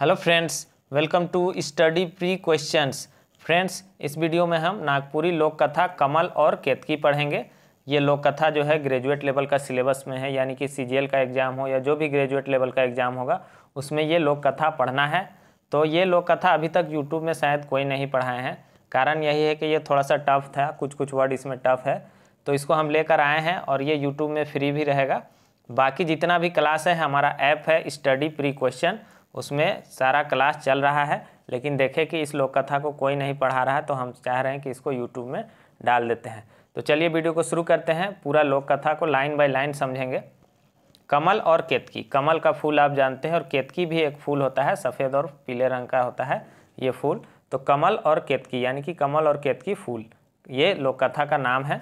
hello friends welcome to study pre questions friends इस video में हम नागपुरी लोक कथा कमल और केतकी पढ़ेंगे ये लोक कथा जो है ग्रेजुएट लेवल का सिलेबस में है यानी कि सी का एग्ज़ाम हो या जो भी ग्रेजुएट लेवल का एग्ज़ाम होगा उसमें ये लोक कथा पढ़ना है तो ये लोक कथा अभी तक यूट्यूब में शायद कोई नहीं पढ़ाए हैं कारण यही है कि ये थोड़ा सा टफ था कुछ कुछ वर्ड इसमें टफ है तो इसको हम लेकर आए हैं और ये यूट्यूब में फ्री भी रहेगा बाकी जितना भी क्लास है हमारा ऐप है स्टडी प्री क्वेश्चन उसमें सारा क्लास चल रहा है लेकिन देखें कि इस लोक कथा को कोई नहीं पढ़ा रहा है तो हम चाह रहे हैं कि इसको यूट्यूब में डाल देते हैं तो चलिए वीडियो को शुरू करते हैं पूरा लोक कथा को लाइन बाय लाइन समझेंगे कमल और केतकी कमल का फूल आप जानते हैं और केतकी भी एक फूल होता है सफ़ेद और पीले रंग का होता है ये फूल तो कमल और केतकी यानी कि कमल और केतकी फूल ये लोक कथा का नाम है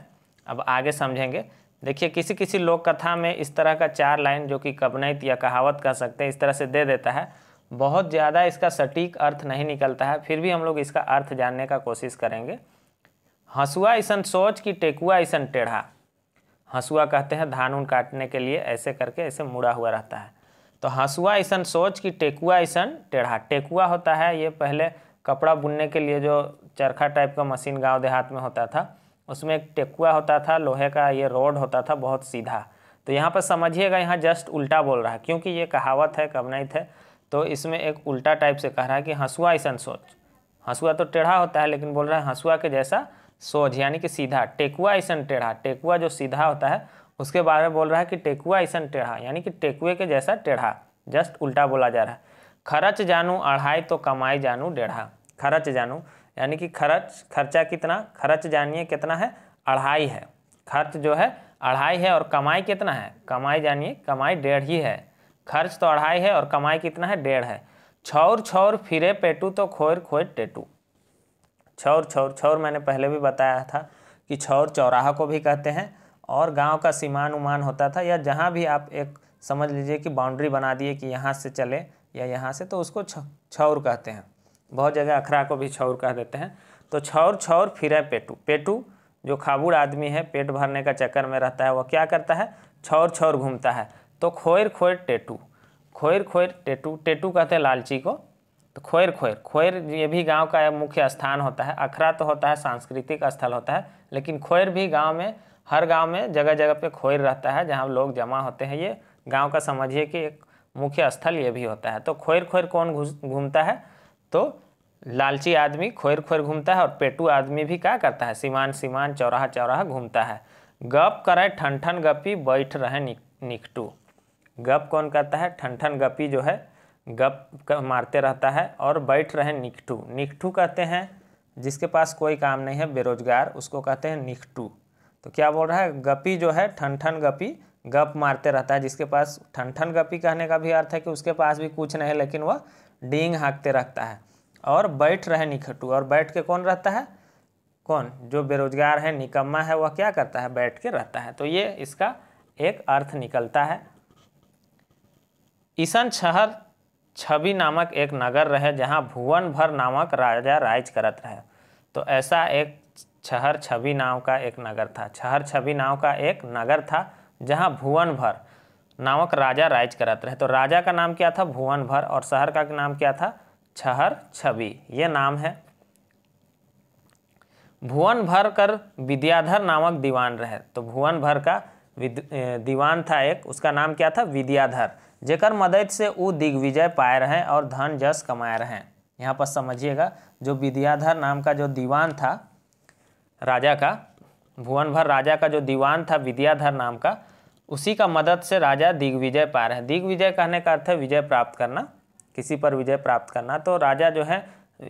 अब आगे समझेंगे देखिए किसी किसी लोक कथा में इस तरह का चार लाइन जो कि कबनैत या कहावत कह सकते हैं इस तरह से दे देता है बहुत ज़्यादा इसका सटीक अर्थ नहीं निकलता है फिर भी हम लोग इसका अर्थ जानने का कोशिश करेंगे हंसुआ ऐसन सोच कि टेकुआ ऐसन टेढ़ा हंसुआ कहते हैं धान उन काटने के लिए ऐसे करके ऐसे मुड़ा हुआ रहता है तो हंसुआ ऐसन सोच कि टेकुआ ऐसन टेढ़ा टेकुआ होता है ये पहले कपड़ा बुनने के लिए जो चरखा टाइप का मशीन गांव देहात में होता था उसमें एक टेकुआ होता था लोहे का ये रोड होता था बहुत सीधा तो यहाँ पर समझिएगा यहाँ जस्ट उल्टा बोल रहा है क्योंकि ये कहावत है कवनाइत है तो इसमें एक उल्टा टाइप से कह रहा है कि हंसुआ ऐसा सोच हंसुआ तो टेढ़ा होता है लेकिन बोल रहा है हंसुआ के जैसा सोच यानी कि सीधा टेकुआ ऐसा टेढ़ा टेकुआ जो सीधा होता है उसके बारे में बोल रहा है कि टेकुआ ऐसा टेढ़ा यानी कि टेकुए के जैसा टेढ़ा जस्ट उल्टा बोला जा रहा है खर्च जानू अढ़ाई तो कमाई जानू डेढ़ा खर्च जानू यानी कि खर्च खर्चा कितना खर्च जानिए कितना है अढ़ाई है खर्च जो है अढ़ाई है और कमाई कितना है कमाई जानिए कमाई डेढ़ ही है खर्च तो अढ़ाई है और कमाई कितना है डेढ़ है छौर छौर फिरे पेटू तो खोर खोर टेटू छौर छौर छौर मैंने पहले भी बताया था कि छौर चौराहा को भी कहते हैं और गांव का सीमान उमान होता था या जहां भी आप एक समझ लीजिए कि बाउंड्री बना दिए कि यहाँ से चले या यहाँ से तो उसको छौर कहते हैं बहुत जगह अखरा को भी छौर कह देते हैं तो छौर छौर फिरे पेटू पेटू जो खाबूड़ आदमी है पेट भरने का चक्कर में रहता है वह क्या करता है छौर छौर घूमता है तो खोएर खोएर टेटू खोएर खोएर टेटू टेटू कहते हैं लालची को तो खोएर खोएर खोएर ये भी गांव का मुख्य स्थान होता है अखरा तो होता है सांस्कृतिक स्थल होता है लेकिन खोएर भी गांव में हर गांव में जगह जगह पे खोएर रहता है जहां लोग जमा होते हैं ये गांव का समझिए कि एक मुख्य स्थल ये भी होता है तो खोएर खोएर कौन घूमता है तो लालची आदमी खोएर खोएर घूमता है और पेटू आदमी भी क्या करता है सीमान सीमान चौराहा चौराहा घूमता है गप करे ठन ठन गपी बैठ रहे निकटू गप कौन करता है ठनठन गपी जो है गप मारते रहता है और बैठ रहे निकटू निकटू कहते हैं जिसके पास कोई काम नहीं है बेरोजगार उसको कहते हैं निकटू तो क्या बोल रहा है गपी जो है ठनठन गपी गप मारते रहता है जिसके पास ठनठन गपी कहने का भी अर्थ है कि उसके पास भी कुछ नहीं है लेकिन वह डींग हाँकते रहता है और बैठ रहे निकटू और बैठ के कौन रहता है कौन जो बेरोजगार है निकम्मा है वह क्या करता है बैठ के रहता है तो ये इसका एक अर्थ निकलता है ईशान शहर छवि नामक एक नगर रहे जहाँ भुवन भर नामक राजा राज करत रहे तो ऐसा एक शहर छवि नाम का एक नगर था शहर छवि नाम का एक नगर था जहाँ भुवन भर नामक राजा राज करत रहे तो राजा का नाम क्या था भुवन भर और शहर का नाम क्या था छहर छवि ये नाम है भुवन भर कर विद्याधर नामक दीवान रहे तो भुवन भर का दीवान था एक उसका नाम क्या था विद्याधर जेकर मदद से वो दिग्विजय पाए रहे और धन जस कमाए रहे यहाँ पर समझिएगा जो विद्याधर नाम का जो दीवान था राजा का भुवन भर राजा का जो दीवान था विद्याधर नाम का उसी का मदद से राजा दिग्विजय पा रहे हैं दिग्विजय कहने का अर्थ है विजय प्राप्त करना किसी पर विजय प्राप्त करना तो राजा जो है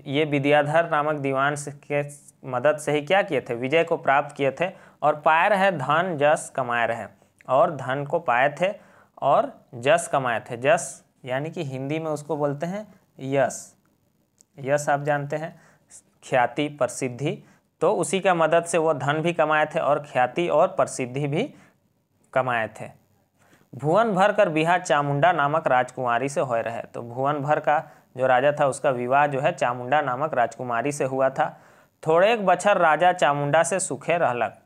ये विद्याधर नामक दीवान के मदद से ही क्या किए थे विजय को प्राप्त किए थे और पाए रहे धन जस कमाए रहे और धन को पाए थे और जस कमाए थे जस यानी कि हिंदी में उसको बोलते हैं यस यस आप जानते हैं ख्याति प्रसिद्धि तो उसी का मदद से वो धन भी कमाए थे और ख्याति और प्रसिद्धि भी कमाए थे भुवन भर कर बिहार चामुंडा नामक राजकुमारी से हो रहे तो भुवन भर का जो राजा था उसका विवाह जो है चामुंडा नामक राजकुमारी से हुआ था थोड़े एक बछर राजा चामुंडा से सुखे रहलक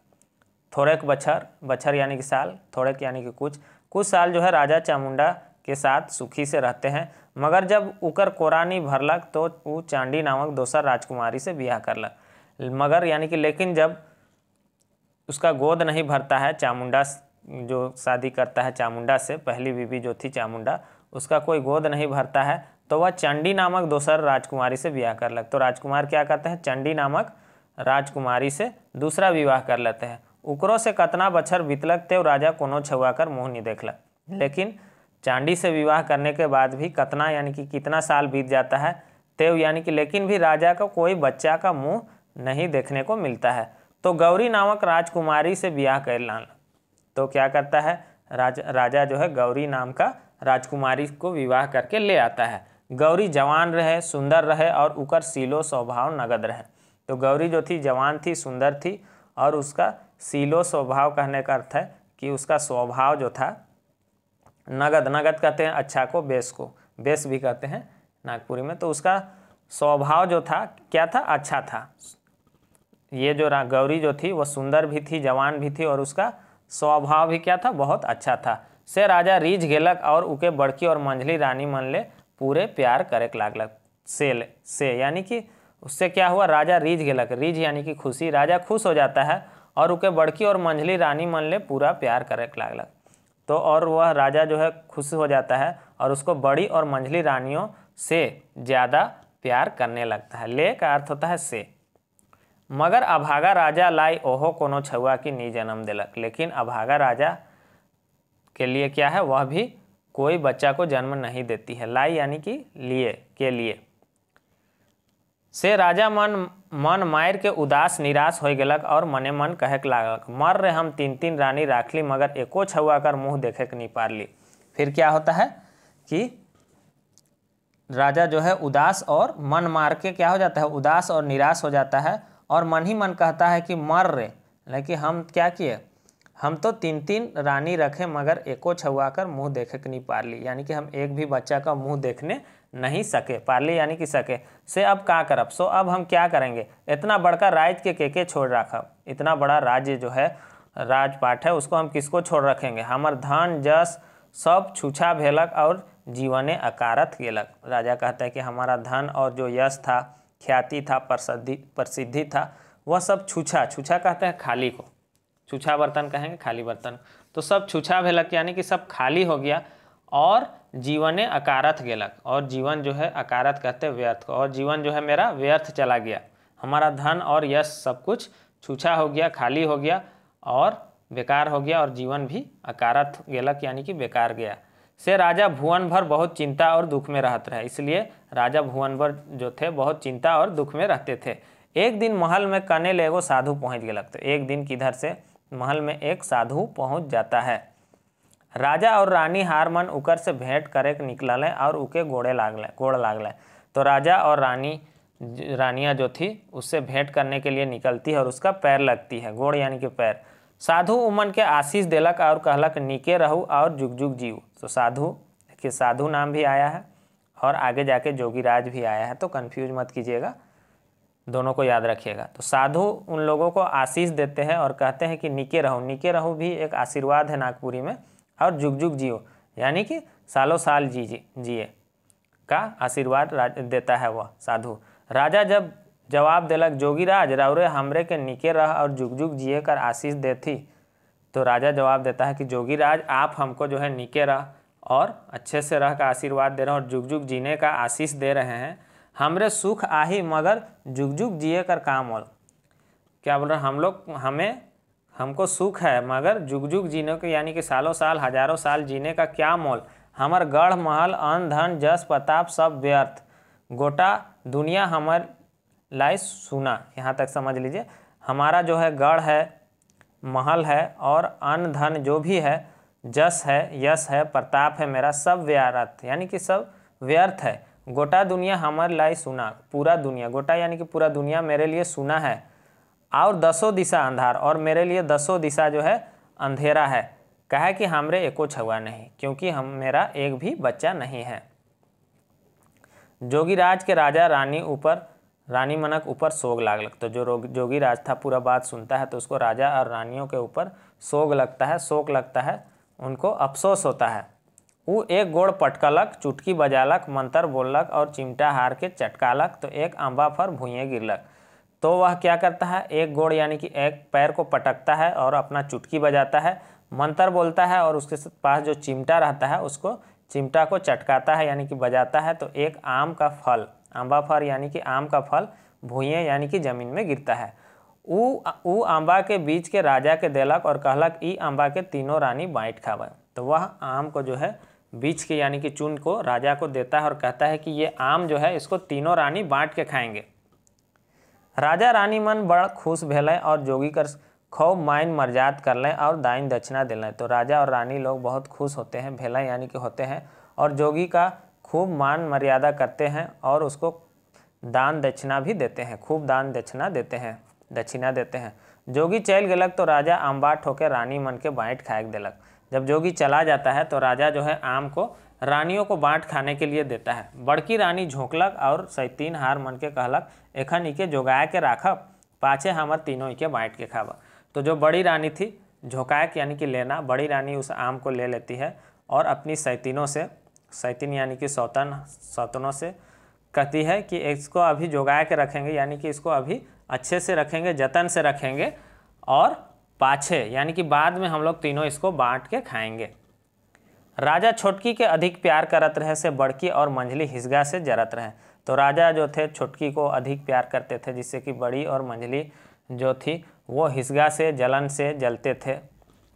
एक बछर बछर यानी कि साल थोड़े यानी कि कुछ कुछ साल जो है राजा चामुंडा के साथ सुखी से रहते हैं मगर जब उकर कोरानी भरलक तो वो चांडी नामक दोसर राजकुमारी से ब्याह करलक मगर यानी कि लेकिन जब उसका गोद नहीं भरता है चामुंडा जो शादी करता है चामुंडा से पहली बीवी जो थी चामुंडा उसका कोई गोद नहीं भरता है तो वह चंडी नामक दूसर राजकुमारी से ब्याह कर लग तो राजकुमार क्या करते हैं चंडी नामक राजकुमारी से दूसरा विवाह कर लेते हैं उकरो से कतना बच्छर बीतलक तेव राजा कोनो छुआ कर मुँह नहीं देखलक लेकिन चांडी से विवाह करने के बाद भी कतना यानी कि कितना साल बीत जाता है तेव यानी कि लेकिन भी राजा का कोई बच्चा का मुँह नहीं देखने को मिलता है तो गौरी नामक राजकुमारी से ब्याह कर लान तो क्या करता है राज, राजा जो है गौरी नाम का राजकुमारी को विवाह करके ले आता है गौरी जवान रहे सुंदर रहे और उकर सीलो स्वभाव नगद रहे तो गौरी जो थी जवान थी सुंदर थी और उसका सीलो स्वभाव कहने का अर्थ है कि उसका स्वभाव जो था नगद नगद कहते हैं अच्छा को बेस को बेस भी कहते हैं नागपुरी में तो उसका स्वभाव जो था क्या था अच्छा था ये जो गौरी जो थी वह सुंदर भी थी जवान भी थी और उसका स्वभाव भी क्या था बहुत अच्छा था से राजा रीझ गेलक और उके बड़की और मंझली रानी मन ले पूरे प्यार करे लागलक से से यानी कि उससे क्या हुआ राजा रीझ गेलक रीझ यानी कि खुशी राजा खुश हो जाता है और उके बड़की और मंझली रानी मन ले पूरा प्यार करे लागल तो और वह राजा जो है खुश हो जाता है और उसको बड़ी और मंझली रानियों से ज़्यादा प्यार करने लगता है ले का अर्थ होता है से मगर अभागा राजा लाई ओहो कोनो छुआ की नी जन्म दिलक लेकिन अभागा राजा के लिए क्या है वह भी कोई बच्चा को जन्म नहीं देती है लाई यानी कि लिए के लिए से राजा मन मन मायर के उदास निराश हो गलक और मने मन कहक लागलक मर रहे हम तीन तीन रानी राख ली मगर एको छुआ कर मुँह देखे नहीं पार ली फिर क्या होता है कि राजा जो है उदास और मन मार के क्या हो जाता है उदास और निराश हो जाता है और मन ही मन कहता है कि मर रे लेकिन हम क्या किए हम तो तीन तीन रानी रखे मगर एको छुआ कर मुँह देखे नहीं पार ली यानी कि हम एक भी बच्चा का मुँह देखने नहीं सके पार्ले यानी कि सके से अब का करब सो अब हम क्या करेंगे इतना बड़का राज्य के के के छोड़ रखब इतना बड़ा राज्य जो है राजपाट है उसको हम किसको छोड़ रखेंगे हमार धन जस सब छूछा भेलक और जीवने अकारत गेलक राजा कहता है कि हमारा धन और जो यश था ख्याति था प्रसिद्धि प्रसिद्धि था वह सब छूछा छूछा कहते हैं खाली को छूछा बर्तन कहेंगे खाली बर्तन तो सब छूछा भेलक यानी कि सब खाली हो गया और जीवने अकारथ गलक और जीवन जो है अकारथ कहते व्यर्थ को और जीवन जो है मेरा व्यर्थ चला गया हमारा धन और यश सब कुछ छूछा हो गया खाली हो गया और बेकार हो गया और जीवन भी अकारथ गलक यानी कि बेकार गया से राजा भुवन भर बहुत चिंता और दुख में रहते रहे इसलिए राजा भुवन भर जो थे बहुत चिंता और दुख में रहते थे एक दिन महल में कने लेगो साधु पहुँच गए लगते तो एक दिन किधर से महल में एक साधु पहुँच जाता है राजा और रानी हार मन उकर से भेंट करे के लें और उके गोड़े लागल गोड़ लें तो राजा और रानी रानियाँ जो थी उससे भेंट करने के लिए निकलती है और उसका पैर लगती है गोड़ यानी कि पैर साधु उमन के आशीष दिलक और कहलक निके रहू और जुग जुग जीव तो साधु देखिए साधु नाम भी आया है और आगे जाके जोगीराज भी आया है तो कन्फ्यूज मत कीजिएगा दोनों को याद रखिएगा तो साधु उन लोगों को आशीष देते हैं और कहते हैं कि निके रहो निके रहो भी एक आशीर्वाद है नागपुरी में और जुग जुग जियो यानी कि सालों साल जी जिए का आशीर्वाद देता है वह साधु राजा जब जवाब दिलक जोगीराज राउरे हमरे के निके रह और जुग जुग जिए कर आशीष देती तो राजा जवाब देता है कि जोगीराज आप हमको जो है निके रह और अच्छे से रह का आशीर्वाद दे रहे हैं और जुग जुग जीने का आशीष दे रहे हैं हमरे सुख आही मगर जुग जुग जिए कर काम और क्या बोल रहे हम लोग हमें हमको सुख है मगर जुग जुग जीने के यानी कि सालों साल हजारों साल जीने का क्या मोल हमार गढ़ महल अन धन जस प्रताप सब व्यर्थ गोटा दुनिया हमर लाई सुना यहाँ तक समझ लीजिए हमारा जो है गढ़ है महल है और अन धन जो भी है जस है यश है प्रताप है मेरा सब व्यर्थ यानी कि सब व्यर्थ है गोटा दुनिया हमार लाई सुना पूरा दुनिया गोटा यानी कि पूरा दुनिया मेरे लिए सुना है और दसों दिशा अंधार और मेरे लिए दसों दिशा जो है अंधेरा है कहे कि हमरे एको छुआ नहीं क्योंकि हम मेरा एक भी बच्चा नहीं है जोगीराज के राजा रानी ऊपर रानी मनक ऊपर सोग लाग लगता तो जो जोगी राज था पूरा बात सुनता है तो उसको राजा और रानियों के ऊपर सोग लगता है शोक लगता है उनको अफसोस होता है वो एक गोड़ पटकलक चुटकी बजालक मंत्र बोललक और चिमटा हार के चटकालक तो एक अम्बा पर भूए गिरलक तो वह क्या करता है एक गोड़ यानी कि एक पैर को पटकता है और अपना चुटकी बजाता है मंत्र बोलता है और उसके पास जो चिमटा रहता है उसको चिमटा को चटकाता है यानी कि बजाता है तो एक आम का फल आम्बा फल यानी कि आम का फल भूए यानी कि जमीन में गिरता है ऊ ऊ आम्बा के बीच के राजा के देलक और कहलक ई आम्बा के तीनों रानी बाँट खावे तो वह आम को जो है बीच के यानी कि चून को राजा को देता है और कहता है कि ये आम जो है इसको तीनों रानी बाँट के खाएंगे राजा रानी मन बड़ खुश भेलै और जोगी कर खूब माइन मर्जात लें और दाइन दक्षिणा दिलें तो राजा और रानी लोग बहुत खुश होते हैं भेला यानी कि होते हैं और जोगी का खूब मान मर्यादा करते हैं और उसको दान दक्षिणा भी देते हैं खूब दान दक्षिणा देते हैं दक्षिणा देते हैं जोगी चल गलक तो राजा आम्बा होकर रानी मन के बाँट खाएक दिलक जब जोगी चला जाता है तो राजा जो है आम को रानियों को बांट खाने के लिए देता है बड़की रानी झोंकलक और सैतीन हार मन के कहलक एखन इके जोगा के राखब पाछे हमर तीनों इके बांट के खाब तो जो बड़ी रानी थी के यानी कि लेना बड़ी रानी उस आम को ले लेती है और अपनी सैतीनों से सैतीन यानी कि सौतन सौतनों से कहती है कि इसको अभी जोगा के रखेंगे यानी कि इसको अभी अच्छे से रखेंगे जतन से रखेंगे और पाछे यानी कि बाद में हम लोग तीनों इसको बांट के खाएंगे राजा छोटकी के अधिक प्यार करत रहे से बड़की और मंझली हिसगा से जरत रहे तो राजा जो थे छोटकी को अधिक प्यार करते थे जिससे कि बड़ी और मंझली जो थी वो हिसगा से जलन से जलते थे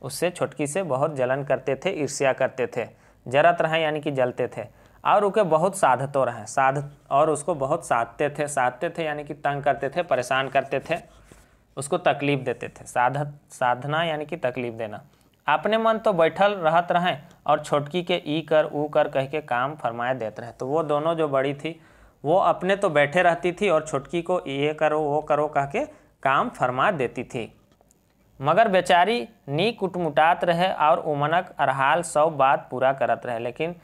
उससे छोटकी से बहुत जलन करते थे ईर्ष्या करते थे जरत रहे यानी कि जलते थे और उके बहुत साधतो रहे साध और उसको बहुत साधते थे साधते थे यानी कि तंग करते थे परेशान करते थे उसको तकलीफ़ देते थे साधत साधना यानी कि तकलीफ़ देना अपने मन तो बैठल रहत रहें और छोटकी के ई कर ऊ कर कह के काम फरमाए देते रहे तो वो दोनों जो बड़ी थी वो अपने तो बैठे रहती थी और छोटकी को ये करो वो करो कह के काम फरमा देती थी मगर बेचारी नी कुटमुटात रहे और उमनक अरहाल सब बात पूरा करत रहे लेकिन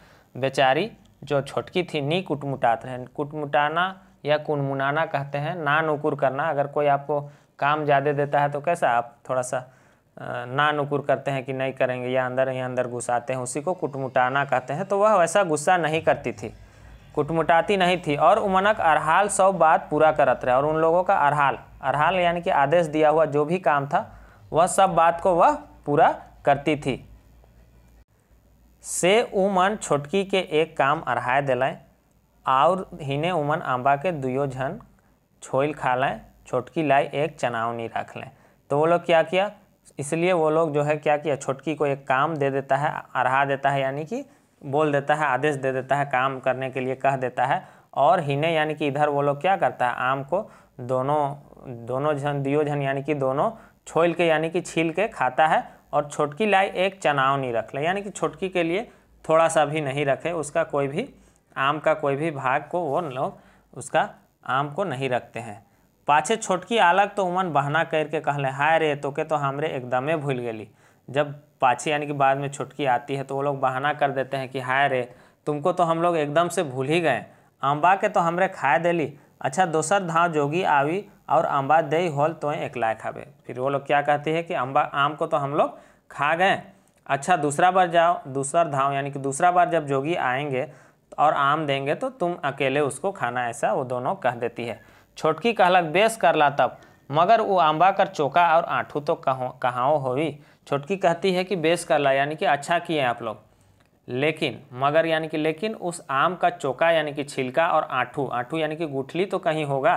बेचारी जो छोटकी थी नी कुटमुटात रहे कुटमुटाना या कुनमुनाना कहते हैं ना नुकुर करना अगर कोई आपको काम ज़्यादा देता है तो कैसा आप थोड़ा सा ना नुकुर करते हैं कि नहीं करेंगे या अंदर ही अंदर घुसाते हैं उसी को कुटमुटाना कहते हैं तो वह वैसा गुस्सा नहीं करती थी कुटमुटाती नहीं थी और उमनक अरहाल सब बात पूरा करत रहे और उन लोगों का अरहाल अरहाल यानी कि आदेश दिया हुआ जो भी काम था वह सब बात को वह पूरा करती थी से उमन छोटकी के एक काम अरहाय दिलाए और हिने उमन आंबा के दुयो झन छोइल खा लें छोटकी लाई एक चनावनी रख लें तो वो लोग क्या किया इसलिए वो लोग जो है क्या किया छोटकी को एक काम दे देता है अरहा देता है यानी कि बोल देता है आदेश दे देता है काम करने के लिए कह देता है और हिने यानी कि इधर वो लोग क्या करता है आम को दोनों दोनों जन दियो जन यानी कि दोनों छोल के यानी कि छील के खाता है और छोटकी लाई एक चनाव नहीं रख ले यानी कि छोटकी के लिए थोड़ा सा भी नहीं रखे उसका कोई भी आम का कोई भी भाग को वो लोग उसका आम को नहीं रखते हैं पाछे छोटकी अलग तो उमन बहना करके कहले हाय रे तो के तो हमरे एकदमे भूल गली जब पाछे यानी कि बाद में छुटकी आती है तो वो लोग बहाना कर देते हैं कि हाय रे तुमको तो हम लोग एकदम से भूल ही गए अम्बा के तो हमरे खाए दिली अच्छा दोसर धाव जोगी आवी और अम्बा दे होल तो एक लाए खाबे फिर वो लोग क्या कहती है कि अम्बा आम को तो हम लोग खा गए अच्छा दूसरा बार जाओ दूसरा धाव यानी कि दूसरा बार जब जोगी आएंगे और आम देंगे तो तुम अकेले उसको खाना ऐसा वो दोनों कह देती है छोटकी कहलक बेस कर ला तब मगर वो आंबा कर चौका और आंठू तो कहो कहाँ होवी छोटकी कहती है कि बेस कर ला यानी कि अच्छा किए आप लोग लेकिन मगर यानी कि लेकिन उस आम का चौका यानी कि छिलका और आंठू आंठू यानी कि गुठली तो कहीं होगा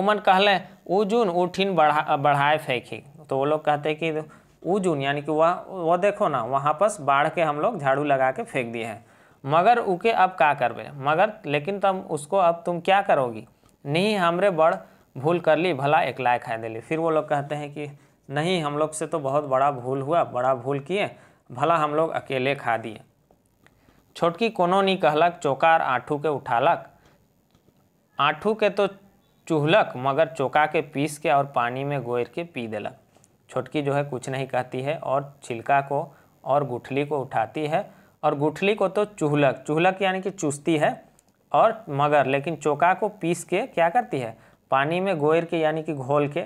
उमन कहले उजुन उठिन बढ़ा बढ़ाए फेंकी तो वो लोग कहते कि उजुन यानी कि वह वो देखो ना वहाँ पर बाढ़ के हम लोग झाड़ू लगा के फेंक दिए हैं मगर उके अब क्या करबे मगर लेकिन तब उसको अब तुम क्या करोगी नहीं हमरे बड़ भूल कर ली भला एकलाए खाए दे फिर वो लोग कहते हैं कि नहीं हम लोग से तो बहुत बड़ा भूल हुआ बड़ा भूल किए भला हम लोग अकेले खा दिए छोटकी कोनो नहीं कहलक चौका आठू के उठालक आठू के तो चूहलक मगर चौका के पीस के और पानी में गोर के पी देलक छोटकी जो है कुछ नहीं कहती है और छिलका को और गुठली को उठाती है और गुठली को तो चूहलक चूहलक यानी कि चूसती है और मगर लेकिन चोका को पीस के क्या करती है पानी में गोयर के यानी कि घोल के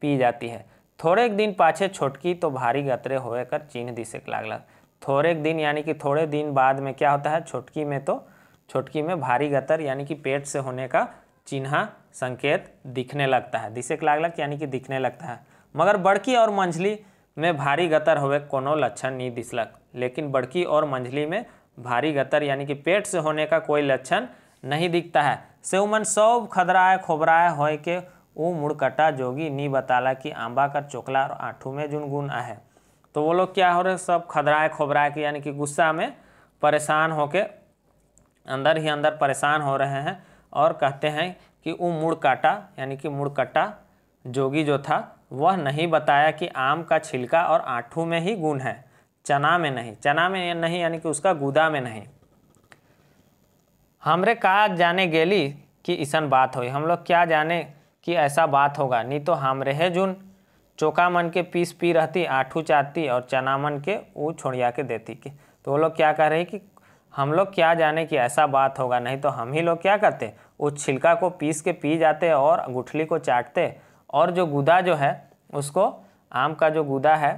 पी जाती है थोड़े एक दिन पाछे छोटकी तो भारी गतरे होकर चिन्ह दिसेक लागल थोड़े एक दिन यानी कि थोड़े दिन बाद में क्या होता है छोटकी में तो छोटकी में भारी गतर यानी कि पेट से होने का चिन्ह संकेत दिखने लगता है दिसेक लागलक यानी कि दिखने लगता है मगर बड़की और मंझली में भारी गतर होवे कोनो लक्षण नहीं दिसलक लेकिन बड़की और मंझली में भारी गतर यानी कि पेट से होने का कोई लक्षण नहीं दिखता है सेवमन सौभ खदराए खोबराए हो के ऊ मुड़कटा जोगी नी बताला कि आंबा कर चोकला और आंठू में जुन जुनगुन आए तो वो लोग क्या हो रहे सब खदराए खोबराए के यानी कि गुस्सा में परेशान होके अंदर ही अंदर परेशान हो रहे हैं और कहते हैं कि वो मुड़काटा यानी कि मुड़कटा जोगी जो था वह नहीं बताया कि आम का छिलका और आंठू में ही गुण है चना में नहीं चना में नहीं यानी कि उसका गुदा में नहीं हमरे का जाने गेली कि ईसन बात हो हम लोग क्या जाने कि ऐसा बात होगा नहीं तो हमरे है जुन चोका मन के पीस पी रहती आठू चाहती और चना मन के वो छोड़िया के देती कि तो वो लोग क्या कह रहे कि हम लोग क्या जाने कि ऐसा बात होगा नहीं तो हम ही लोग क्या करते उस छिलका को पीस के पी जाते और गुठली को चाटते और जो गुदा जो है उसको आम का जो गुदा है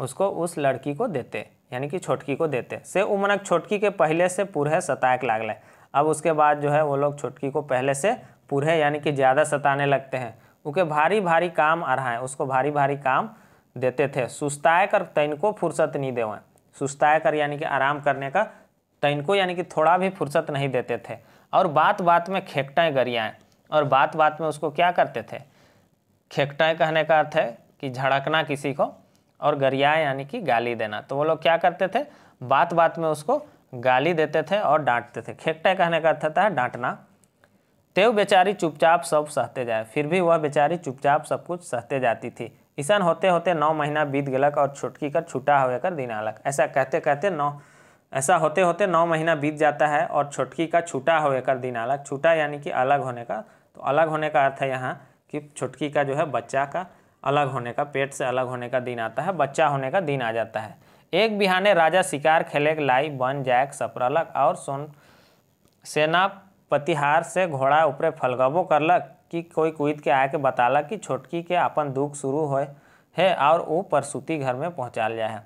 उसको उस लड़की को देते यानी कि छोटकी को देते से उमनक छोटकी के पहले से पूरे सताएक लागल अब उसके बाद जो है वो लोग छोटकी को पहले से पूरे यानी कि ज़्यादा सताने लगते हैं उनके भारी भारी काम आ रहा है उसको भारी भारी काम देते थे सुस्ताए कर तैन को फुर्सत नहीं देवें सुस्ताए कर यानी कि आराम करने का तैन को यानी कि थोड़ा भी फुर्सत नहीं देते थे और बात बात में खेकटाएँ गरियाएँ और बात बात में उसको क्या करते थे खेकटाएँ कहने का अर्थ है कि झड़कना किसी को और गरिया यानी कि गाली देना तो वो लोग क्या करते थे बात बात में उसको गाली देते थे और डांटते थे खेकटे कहने का अर्थ था डांटना तेव बेचारी चुपचाप सब सहते जाए फिर भी वह बेचारी चुपचाप सब कुछ सहते जाती थी ईसान होते होते नौ महीना बीत गलक और छुटकी कर छुटा हो कर दिन अलग ऐसा कहते कहते नौ ऐसा होते होते नौ महीना बीत जाता है और छुटकी का छुटा हो कर दिन अलग छुटा यानी कि अलग होने का तो अलग होने का अर्थ है यहाँ कि छुटकी का जो है बच्चा का अलग होने का पेट से अलग होने का दिन आता है बच्चा होने का दिन आ जाता है एक बिहाने राजा शिकार खेले लाई बन जायक सपरलक और सोन सेना पतिहार से घोड़ा ऊपरे फलगबो करलक कि कोई कुद के आके बतालक कि छोटकी के अपन दुख शुरू होए है और वो परसुती घर में पहुँचा जाए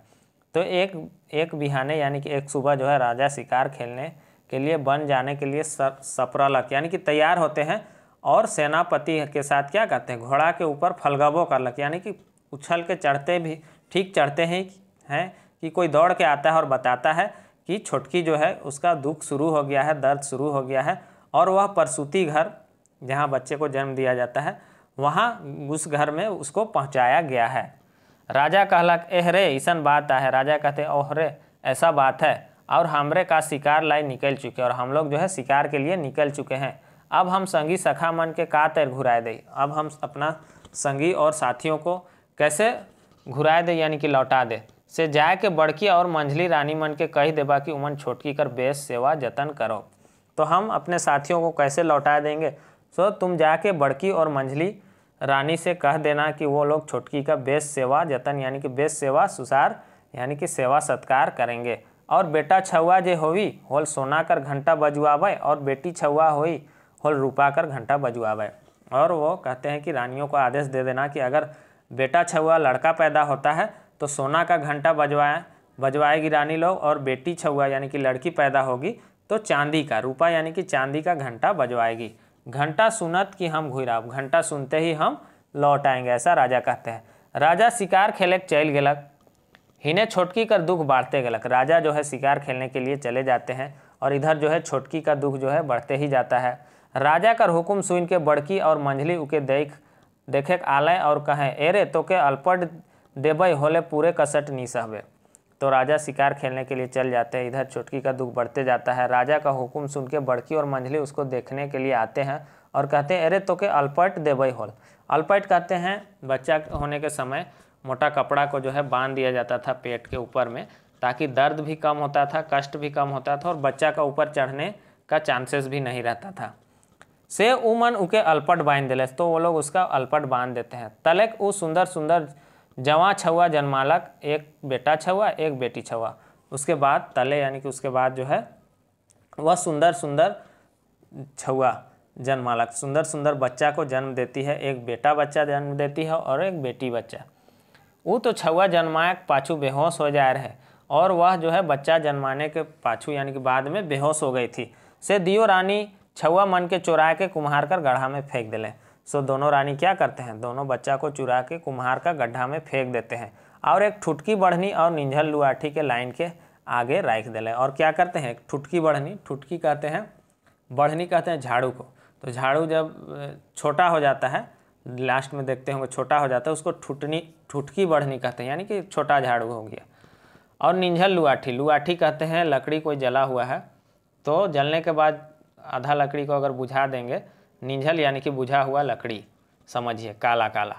तो एक एक बिहाने यानी कि एक सुबह जो है राजा शिकार खेलने के लिए बन जाने के लिए सपरलक यानी कि तैयार होते हैं और सेनापति के साथ क्या करते हैं घोड़ा के ऊपर फलगबो करलक यानी कि उछल के चढ़ते भी ठीक चढ़ते हैं हैं कि कोई दौड़ के आता है और बताता है कि छोटकी जो है उसका दुख शुरू हो गया है दर्द शुरू हो गया है और वह परसुती घर जहाँ बच्चे को जन्म दिया जाता है वहाँ उस घर में उसको पहुँचाया गया है राजा कहलक एह रे ईसन बात है राजा कहते ओह रे ऐसा बात है और हमरे का शिकार लाई निकल चुके और हम लोग जो है शिकार के लिए निकल चुके हैं अब हम संगी सखा मन के का तर घुराए दे अब हम अपना संगी और साथियों को कैसे घुराए दे यानी कि लौटा दे से जाए के बड़की और मंझली रानी मन के कही देबा कि उमन छोटकी कर बेस सेवा जतन करो तो हम अपने साथियों को कैसे लौटा देंगे सो तुम जाके बड़की और मंझली रानी से कह देना कि वो लोग छोटकी का बेस सेवा जतन यानी कि बेस सेवा सुसार यानी कि सेवा सत्कार करेंगे और बेटा छुआ जे होवी होल सोना कर घंटा बजुआबे और बेटी छुआ होई खोल रुपा कर घंटा बजवा और वो कहते हैं कि रानियों को आदेश दे देना कि अगर बेटा छुआ लड़का पैदा होता है तो सोना का घंटा बजवाएं बजवाएगी रानी लोग और बेटी छुआ यानी कि लड़की पैदा होगी तो चांदी का रूपा यानी कि चांदी का घंटा बजवाएगी घंटा सुनत कि हम घुराब घंटा सुनते ही हम लौट आएंगे ऐसा राजा कहते हैं राजा शिकार खेले चल गलक हिने छोटकी कर दुख बाढ़ते गलक राजा जो है शिकार खेलने के लिए चले जाते हैं और इधर जो है छोटकी का दुख जो है बढ़ते ही जाता है राजा कर हुकुम सुन के बड़की और मंझली उके देख देखे आलय और कहें अरे तो के अल्पट देबई होले पूरे कसट नहीं सहबे तो राजा शिकार खेलने के लिए चल जाते हैं इधर चुटकी का दुख बढ़ते जाता है राजा का हुक्म सुन के बड़की और मंझली उसको देखने के लिए आते हैं और कहते हैं अरे तो के अल्पट देबई होल अल्पट कहते हैं बच्चा होने के समय मोटा कपड़ा को जो है बांध दिया जाता था पेट के ऊपर में ताकि दर्द भी कम होता था कष्ट भी कम होता था और बच्चा का ऊपर चढ़ने का चांसेस भी नहीं रहता था से उमन उके अलपट बांध दिले तो वो लोग उसका अल्पट बांध देते हैं तलक उ सुंदर सुंदर जवा छुआ जन्मालक एक बेटा छुआ एक बेटी छुआ उसके बाद तले यानी कि उसके बाद जो है वह सुंदर सुंदर छुआ जन्मालक सुंदर सुंदर बच्चा को जन्म देती है एक बेटा बच्चा जन्म देती है और एक बेटी बच्चा वो तो छुआ जन्मायक पाछू बेहोश हो जा रहे और वह जो है बच्चा जन्माने के पाछू यानी कि बाद में बेहोश हो गई थी से दियो रानी छुआ मन के चुरा के कुम्हार कर गढ़ा में फेंक दिले सो दोनों रानी क्या करते हैं दोनों बच्चा को चुरा के कुम्हार का गड्ढा में फेंक देते हैं और एक ठुटकी बढ़नी और निंझल लुआठी के लाइन के आगे राख दिले और क्या करते हैं ठुटकी बढ़नी ठुटकी कहते हैं बढ़नी कहते हैं झाड़ू को तो झाड़ू जब छोटा हो जाता है लास्ट में देखते होंगे छोटा हो जाता है उसको ठुटनी ठुटकी बढ़नी कहते हैं यानी कि छोटा झाड़ू हो गया और निंझल लुआठी लुआठी कहते हैं लकड़ी कोई जला हुआ है तो जलने के बाद आधा लकड़ी को अगर बुझा देंगे निंझल यानी कि बुझा हुआ लकड़ी समझिए काला काला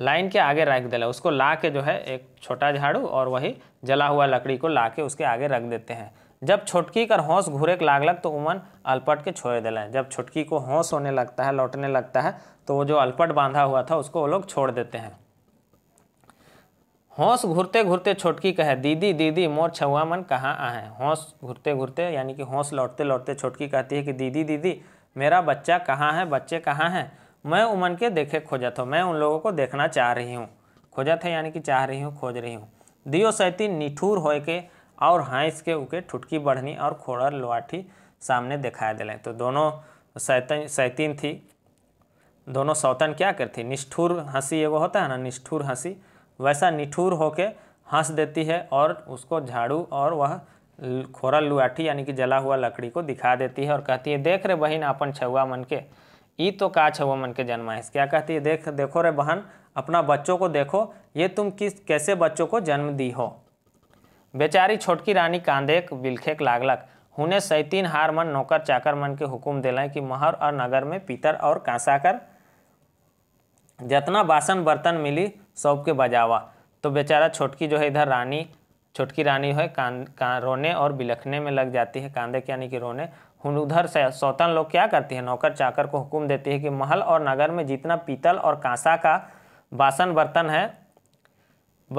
लाइन के आगे रख देला उसको ला के जो है एक छोटा झाड़ू और वही जला हुआ लकड़ी को ला के उसके आगे रख देते हैं जब छोटकी कर होश लाग लागलक तो उमन अलपट के छोड़ देला है जब छोटकी को होश होने लगता है लौटने लगता है तो वो जो अलपट बांधा हुआ था उसको वो लोग छोड़ देते हैं होश घूरते घूरते छोटकी कहे दीदी दीदी मोर छुआ मन कहाँ आए होश घूरते घूरते यानी कि होश लौटते लौटते छोटकी कहती है कि दीदी दीदी मेरा बच्चा कहाँ है बच्चे कहाँ हैं मैं उमन के देखे खोजत हो मैं उन लोगों को देखना चाह रही हूँ खोजत है यानी कि चाह रही हूँ खोज रही हूँ दियो सैती निठूर होए के और हंस के उके ठुटकी बढ़नी और खोड़र लोहाठी सामने दिखाई दिले तो दोनों सैतन सैतीन थी दोनों सौतन क्या करती निष्ठुर हंसी एगो होता है ना निष्ठुर हंसी वैसा निठूर होके हंस देती है और उसको झाड़ू और वह खोरा लुआठी यानी कि जला हुआ लकड़ी को दिखा देती है और कहती है देख रे बहन अपन छुआ मन के ई तो का छुआ मन के जन्माइस क्या कहती है देख देखो रे बहन अपना बच्चों को देखो ये तुम किस कैसे बच्चों को जन्म दी हो बेचारी छोटकी रानी कांदेक बिलखेक लागलक हुने सैतीन हार मन नौकर चाकर मन के हुकुम दिलें कि महर और नगर में पीतर और कांसा कर जितना बासन बर्तन मिली सब के बजावा तो बेचारा छोटकी जो है इधर रानी छोटकी रानी है कान कान रोने और बिलखने में लग जाती है कांदे के यानी कि रोने उधर से सौतन लोग क्या करती है नौकर चाकर को हुक्म देती है कि महल और नगर में जितना पीतल और कांसा का बासन बर्तन है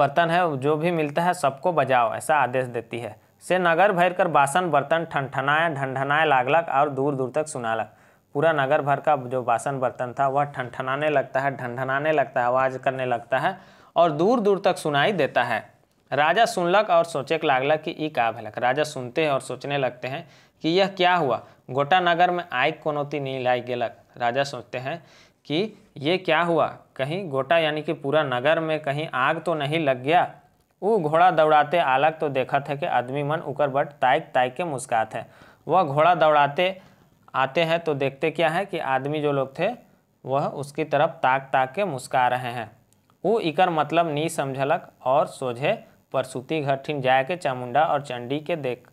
बर्तन है जो भी मिलता है सबको बजाओ ऐसा आदेश देती है से नगर भर कर बासन बर्तन ठनठनाए ढनढनाए लागलक और दूर दूर तक सुनालक पूरा नगर भर का जो बासन बर्तन था वह ठनठनाने लगता है ढनढनाने लगता है आवाज़ करने लगता है और दूर दूर तक सुनाई देता है राजा सुनलक और सोचेक लागलक कि ई का भलक राजा सुनते हैं और सोचने लगते हैं कि यह क्या हुआ गोटा नगर में आय कोनौती नहीं लाई गलक राजा सोचते हैं कि ये क्या हुआ कहीं गोटा यानी कि पूरा नगर में कहीं आग तो नहीं लग गया वो घोड़ा दौड़ाते आलक तो देखा था कि आदमी मन उकर बट ताइक ताइक के मुस्कात है वह घोड़ा दौड़ाते आते हैं तो देखते क्या है कि आदमी जो लोग थे वह उसकी तरफ ताक ताक के मुस्का रहे हैं वो इकर मतलब नी समझलक और सोझे परसुती घटिन जाए के चामुंडा और चंडी के देख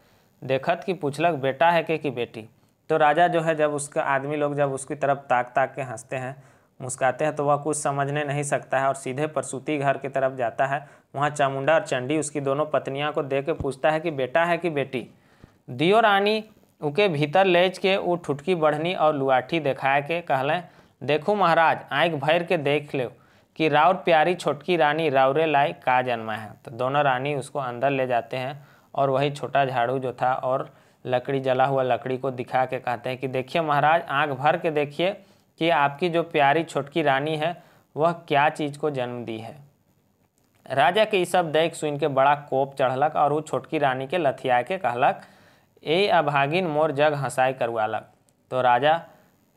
देखत कि पूछलक बेटा है के कि बेटी तो राजा जो है जब उसका आदमी लोग जब उसकी तरफ ताक ताक के हंसते हैं मुस्काते हैं तो वह कुछ समझने नहीं सकता है और सीधे परसुती घर की तरफ जाता है वहाँ चामुंडा और चंडी उसकी दोनों पत्नियाँ को देख के पूछता है कि बेटा है कि बेटी दियो रानी उके भीतर लेज के उ ठुटकी बढ़नी और लुआठी देखा के कहलें देखू महाराज आँख भर के देख लो कि राउर प्यारी छोटकी रानी राउरे लाई का जन्मा है तो दोनों रानी उसको अंदर ले जाते हैं और वही छोटा झाड़ू जो था और लकड़ी जला हुआ लकड़ी को दिखा के कहते हैं कि देखिए महाराज आँख भर के देखिए कि आपकी जो प्यारी छोटकी रानी है वह क्या चीज़ को जन्म दी है राजा के ये सब देख सुन के बड़ा कोप चढ़लक और वो छोटकी रानी के लथिया के कहलक ए अभागिन मोर जग हंसाए करवालक तो राजा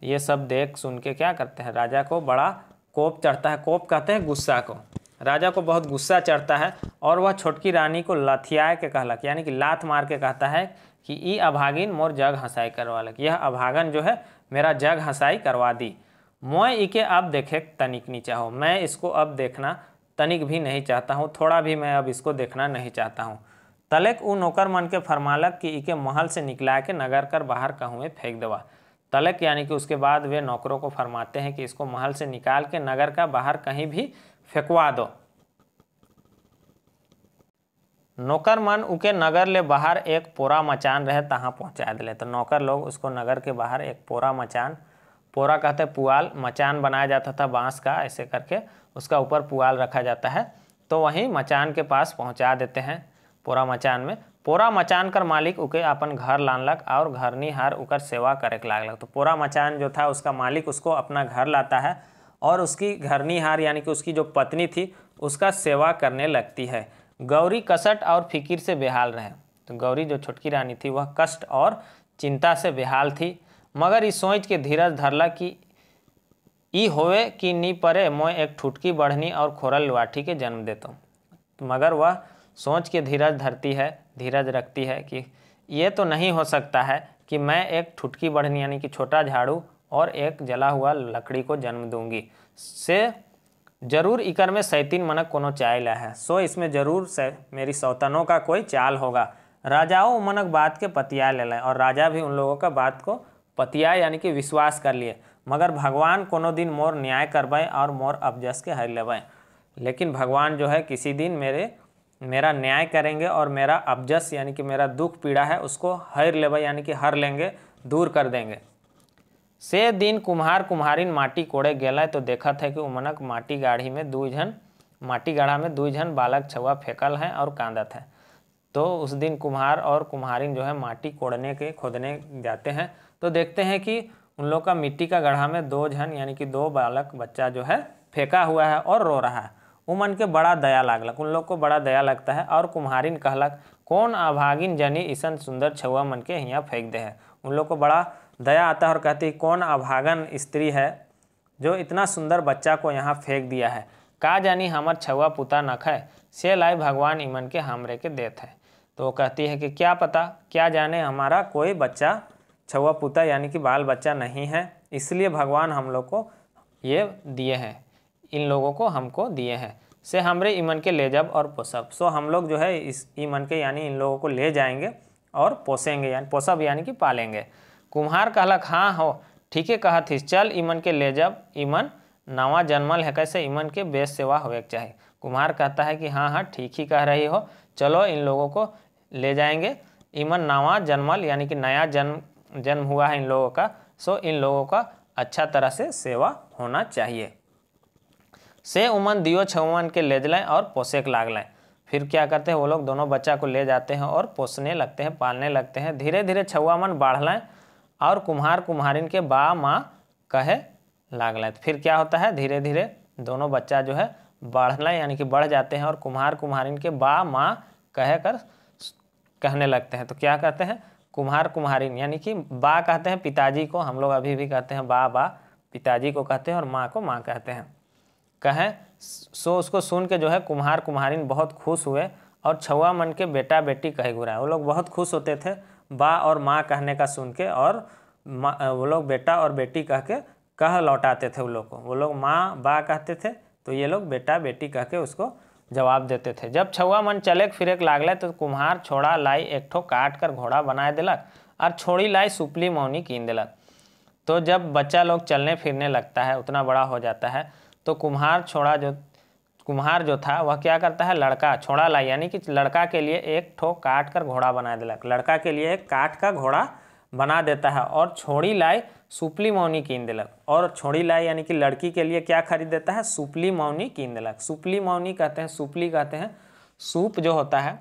ये सब देख सुन के क्या करते हैं राजा को बड़ा कोप चढ़ता है कोप कहते हैं गुस्सा को राजा को बहुत गुस्सा चढ़ता है और वह छोटकी रानी को लथियाए के कहलक यानी कि लात मार के कहता है कि ई अभागिन मोर जग हंसाई करवालक यह अभागन जो है मेरा जग हंसाई करवा दी मैं इके अब देखे तनिक नहीं चाहो मैं इसको अब देखना तनिक भी नहीं चाहता हूँ थोड़ा भी मैं अब इसको देखना नहीं चाहता हूँ तलेक उ नौकर मन के फरमालक कि इके महल से निकला के नगर कर बाहर कहूँ फेंक देवा तलक यानी कि उसके बाद वे नौकरों को फरमाते हैं कि इसको महल से निकाल के नगर का बाहर कहीं भी फेंकवा दो नौकर मन उके नगर ले बाहर एक पोरा मचान रहे तहाँ पहुँचा दिले तो नौकर लोग उसको नगर के बाहर एक पोरा मचान पोरा कहते पुआल मचान बनाया जाता था बांस का ऐसे करके उसका ऊपर पुआल रखा जाता है तो वहीं मचान के पास पहुँचा देते हैं पोरा मचान में पोरा मचान कर मालिक उके अपन घर लान लग और घर निहार उकर सेवा करे लागलक तो पोरा मचान जो था उसका मालिक उसको अपना घर लाता है और उसकी हार यानी कि उसकी जो पत्नी थी उसका सेवा करने लगती है गौरी कसट और फिकिर से बेहाल रहे तो गौरी जो छोटकी रानी थी वह कष्ट और चिंता से बेहाल थी मगर इस सोच के धीरज धरला कि ई होवे कि नी परे मैं एक ठुटकी बढ़नी और खोरल लाठी के जन्म देता हूँ मगर वह सोच के धीरज धरती है धीरज रखती है कि ये तो नहीं हो सकता है कि मैं एक ठुटकी बढ़नी यानी कि छोटा झाड़ू और एक जला हुआ लकड़ी को जन्म दूंगी से जरूर इकर में सैतीन मनक कोनो ला है सो इसमें जरूर से मेरी सौतनों का कोई चाल होगा राजाओं मनक बात के पतिया ले लें और राजा भी उन लोगों का बात को पतिया यानी कि विश्वास कर लिए मगर भगवान कोनो दिन मोर न्याय करवाएँ और मोर अबजस के हर लेबें लेकिन भगवान जो है किसी दिन मेरे मेरा न्याय करेंगे और मेरा अबजस यानी कि मेरा दुख पीड़ा है उसको हर लेवल यानी कि हर लेंगे दूर कर देंगे से दिन कुम्हार कुम्हारिन माटी कोड़े गेला तो है तो देखा था कि उमनक माटी गाढ़ी में दू झन माटी गाढ़ा में दू झन बालक छवा फेंकल हैं और कांदत है तो उस दिन कुम्हार और कुम्हारिन जो है माटी कोड़ने के खोदने जाते हैं तो देखते हैं कि उन लोग का मिट्टी का गढ़ा में दो झन यानी कि दो बालक बच्चा जो है फेंका हुआ है और रो रहा है उमन के बड़ा दया लागलक उन लोग को बड़ा दया लगता है और कुम्हारिन कहलक कौन अभागिन जनी ईसन सुंदर छुआ मन के यहाँ फेंक दे है उन लोग को बड़ा दया आता है और कहती कौन अभागन स्त्री है जो इतना सुंदर बच्चा को यहाँ फेंक दिया है का जानी हमार छुआ पुता नख है से लाई भगवान ईमन के हमरे के देत है तो वो कहती है कि क्या पता क्या जाने हमारा कोई बच्चा छुआ पुता यानी कि बाल बच्चा नहीं है इसलिए भगवान हम लोग को ये दिए हैं इन लोगों को हमको दिए हैं से हमरे ईमन के ले जब और पोसब सो हम लोग जो है इस ईमन के यानी इन लोगों को ले जाएंगे और पोसेंगे यानी पोसब यानी कि पालेंगे कुम्हार कहलक हाँ हो ठीक है कहा थी चल ईमन के ले जब ईमन नवा जन्मल है कैसे ईमन के बेस सेवा होवे चाहिए कुम्हार कहता है कि हाँ हाँ ठीक ही कह रही हो चलो इन लोगों को ले जाएंगे ईमन नवा जन्मल यानी कि नया जन्म जन्म हुआ है इन लोगों का सो इन लोगों का अच्छा तरह से सेवा होना चाहिए से उमन दियो उमन के ले लाएँ और पोसेक लाग लाएँ फिर क्या करते हैं वो लोग दोनों बच्चा को ले जाते हैं और पोसने लगते हैं पालने लगते हैं धीरे धीरे छुआ मन बाढ़ लाएँ और कुम्हार कुम्हारिन के बा माँ कहे लाग लाए फिर क्या होता है धीरे धीरे दोनों बच्चा जो है बाढ़ लाए यानी कि बढ़ जाते हैं और कुम्हार कुम्हारिन के बा माँ कह कर कहने लगते हैं तो क्या कहते हैं कुम्हार कुम्हारिन यानी कि बा कहते हैं पिताजी को हम लोग अभी भी कहते हैं बा बा पिताजी को कहते हैं और माँ को माँ कहते हैं कहें सो उसको सुन के जो है कुम्हार कुम्हारिन बहुत खुश हुए और छुआ मन के बेटा बेटी कहे गुराए वो लोग बहुत खुश होते थे बा और माँ कहने का सुन के और वो लोग बेटा और बेटी कह के कह लौटाते थे वो लोग को वो लोग माँ बा कहते थे तो ये लोग बेटा बेटी कह के उसको जवाब देते थे जब छुआ मन चलेक फिरक लागल तो कुम्हार छोड़ा लाई एक ठो काट कर घोड़ा बनाए दिलक और छोड़ी लाई सुपली मौनी कीन दिलक तो जब बच्चा लोग चलने फिरने लगता है उतना बड़ा हो जाता है तो कुम्हार छोड़ा जो कुम्हार जो था वह क्या करता है लड़का छोड़ा ला यानी कि लड़का के लिए एक ठो काट कर घोड़ा बना दिलक लड़का के लिए एक काट का घोड़ा बना देता है और छोड़ी लाई सुपली मौनी कीन दिलक और छोड़ी लाई यानी कि लड़की के लिए क्या खरीद देता है सुपली मौनी कीन दिलक सुपली मौनी कहते हैं सुपली कहते हैं सूप जो होता है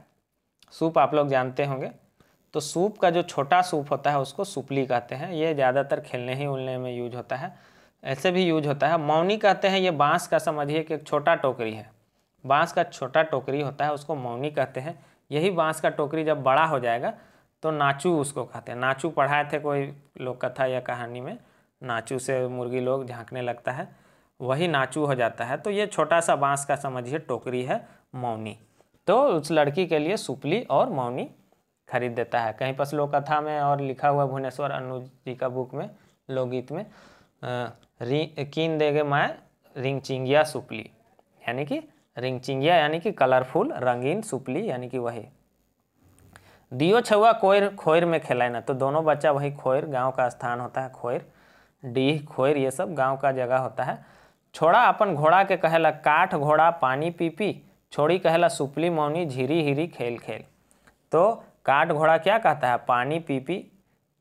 सूप आप लोग जानते होंगे तो सूप का जो छोटा सूप होता है उसको सुपली कहते हैं ये ज़्यादातर खेलने ही उलने में यूज होता है ऐसे भी यूज होता है मौनी कहते हैं ये बांस का समझिए कि एक छोटा टोकरी है बांस का छोटा टोकरी होता है उसको मौनी कहते हैं यही बांस का टोकरी जब बड़ा हो जाएगा तो नाचू उसको कहते हैं नाचू पढ़ाए थे कोई लोक कथा या कहानी में नाचू से मुर्गी लोग झांकने लगता है वही नाचू हो जाता है तो ये छोटा सा बांस का समझिए टोकरी है मौनी तो उस लड़की के लिए सुपली और मौनी खरीद देता है कहीं पर लोक कथा में और लिखा हुआ भुवनेश्वर अनुज जी का बुक में लोकगीत में कीन देगे माय रिंगचिंगिया सुपली यानी कि रिंगचिंगिया यानी कि कलरफुल रंगीन सुपली यानी कि वही दियो छुआ कोयर खोयर में खेलाए ना तो दोनों बच्चा वही खोयर गांव का स्थान होता है खोयर डीह खोयर ये सब गांव का जगह होता है छोड़ा अपन घोड़ा के कहेला काठ घोड़ा पानी पी पी छोड़ी कहेला सुपली मौनी झिरी हिरी खेल खेल तो काठ घोड़ा क्या कहता है पानी पी पी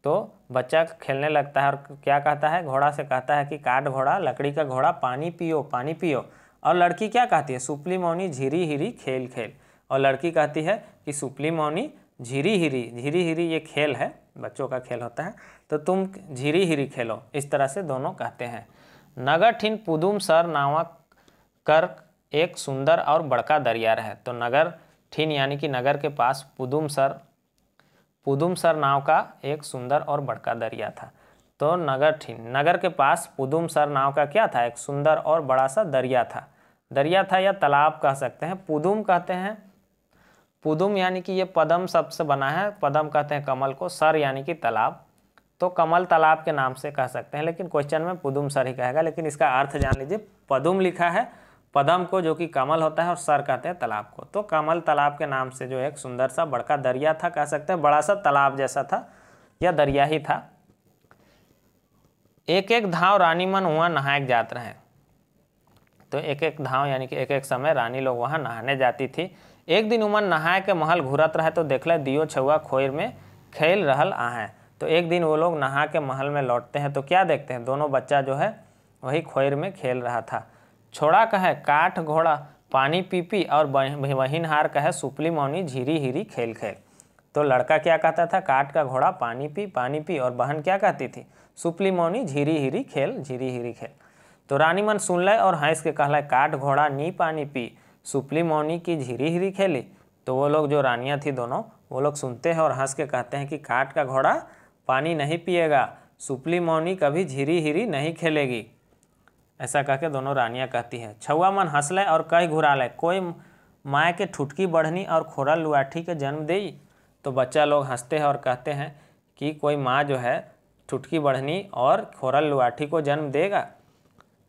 तो बच्चा खेलने लगता है और क्या कहता है घोड़ा से कहता है कि काट घोड़ा लकड़ी का घोड़ा पानी पियो पानी पियो और लड़की क्या कहती है सुपली मौनी झिरी हिरी खेल खेल और लड़की कहती है कि सुपली मौनी झिरी हिरी झिरी हिरी ये खेल है बच्चों का खेल होता है तो तुम झिरी हिरी खेलो इस तरह से दोनों कहते हैं नगर ठिन पुदुम सर नावा कर एक सुंदर और बड़का दरिया है तो नगर ठिन यानी कि नगर के पास पुदुम सर पुदुमसर नाव का एक सुंदर और बड़का दरिया था तो नगर ठीन नगर के पास पुदुमसर नाव का क्या था एक सुंदर और बड़ा सा दरिया था दरिया था या तालाब कह सकते हैं पुदुम कहते हैं पुदुम यानी कि ये पदम शब्द से बना है पदम कहते हैं कमल को सर यानी कि तालाब तो कमल तालाब के नाम से कह सकते हैं लेकिन क्वेश्चन में पुदुम सर ही कहेगा लेकिन इसका अर्थ जान लीजिए पदुम लिखा है पदम को जो कि कमल होता है और सर कहते हैं तालाब को तो कमल तालाब के नाम से जो एक सुंदर सा बड़का दरिया था कह सकते हैं बड़ा सा तालाब जैसा था या दरिया ही था एक एक धाव रानी मन वहाँ नहाए जात रहे तो एक एक धाव यानी कि एक एक समय रानी लोग वहाँ नहाने जाती थी एक दिन उमन नहाए के महल घूरत रहे तो देख लें दियो छुआ खोर में खेल रहल आहें तो एक दिन वो लोग नहा के महल में लौटते हैं तो क्या देखते हैं दोनों बच्चा जो है वही खोर में खेल रहा था छोड़ा कहे काठ घोड़ा पानी पी पी और बहिन हार कहे सुपली मौनी झीरी हीरी खेल खेल तो लड़का क्या कहता था काठ का घोड़ा पानी पी पानी पी और बहन क्या कहती थी सुपली मौनी झीरी हीरी खेल झीरी हीरी खेल तो रानी मन सुन लाए और हंस के कहला काठ घोड़ा नी पानी पी सुपली मौनी की झीरी हीरी खेली तो वो लोग जो रानियाँ थी दोनों वो लोग सुनते हैं और हंस के कहते हैं कि काठ का घोड़ा पानी नहीं पिएगा सुपली मौनी कभी झीरी हीरी नहीं खेलेगी ऐसा कह के दोनों रानियाँ कहती हैं छुआ मन हंसले और कह लें कोई माए के ठुटकी बढ़नी और खोरल लुआठी के जन्म देई तो बच्चा लोग हंसते हैं और कहते हैं कि कोई माँ जो है ठुटकी बढ़नी और खोरल लुआठी को जन्म देगा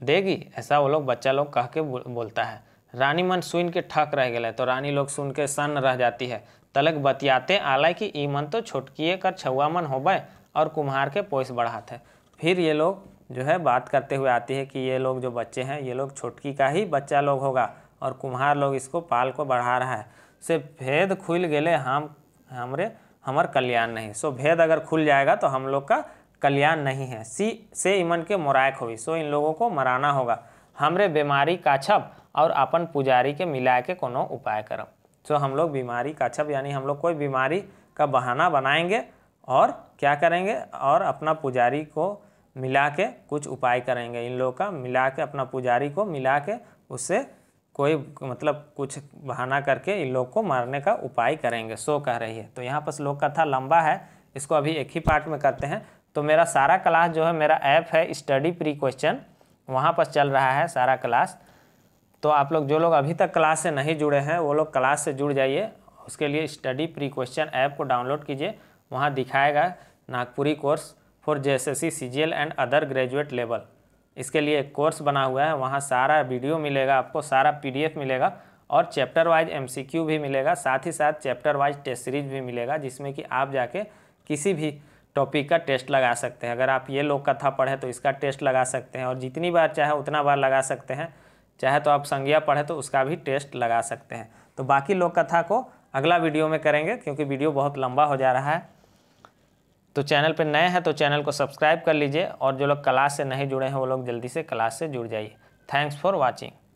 देगी ऐसा वो लोग बच्चा लोग कह के बोलता है रानी मन सुन के ठक रह गए तो रानी लोग सुन के सन्न रह जाती है तलक बतियाते आला कि ई मन तो छुटकी कर छुआ मन होबे और कुम्हार के पोस बढ़ाते फिर ये लोग जो है बात करते हुए आती है कि ये लोग जो बच्चे हैं ये लोग छोटकी का ही बच्चा लोग होगा और कुम्हार लोग इसको पाल को बढ़ा रहा है से भेद खुल गए हम हमरे हमार कल्याण नहीं सो भेद अगर खुल जाएगा तो हम लोग का कल्याण नहीं है सी से इमन के मोरायक होगी सो इन लोगों को मराना होगा हमरे बीमारी का छप और अपन पुजारी के मिला के कोनो उपाय करब सो हम लोग बीमारी का छप यानी हम लोग कोई बीमारी का बहाना बनाएंगे और क्या करेंगे और अपना पुजारी को मिला के कुछ उपाय करेंगे इन लोगों का मिला के अपना पुजारी को मिला के उससे कोई मतलब कुछ बहाना करके इन लोग को मारने का उपाय करेंगे सो कह रही है तो यहाँ पर श्लोक कथा लंबा है इसको अभी एक ही पार्ट में करते हैं तो मेरा सारा क्लास जो है मेरा ऐप है स्टडी प्री क्वेश्चन वहाँ पर चल रहा है सारा क्लास तो आप लोग जो लोग अभी तक क्लास से नहीं जुड़े हैं वो लोग क्लास से जुड़ जाइए उसके लिए स्टडी प्री क्वेश्चन ऐप को डाउनलोड कीजिए वहाँ दिखाएगा Nagpuri course for JSSC CGL and other graduate level इसके लिए एक कोर्स बना हुआ है वहाँ सारा वीडियो मिलेगा आपको सारा पीडीएफ मिलेगा और चैप्टर वाइज एमसीक्यू भी मिलेगा साथ ही साथ चैप्टर वाइज टेस्ट सीरीज भी मिलेगा जिसमें कि आप जाके किसी भी टॉपिक का टेस्ट लगा सकते हैं अगर आप ये लोग कथा पढ़े तो इसका टेस्ट लगा सकते हैं और जितनी बार चाहे उतना बार लगा सकते हैं चाहे तो आप संज्ञा पढ़े तो उसका भी टेस्ट लगा सकते हैं तो बाकी लोक कथा को अगला वीडियो में करेंगे क्योंकि वीडियो बहुत लंबा हो जा रहा है तो चैनल पर नए हैं तो चैनल को सब्सक्राइब कर लीजिए और जो लोग क्लास से नहीं जुड़े हैं वो लोग जल्दी से क्लास से जुड़ जाइए थैंक्स फॉर वॉचिंग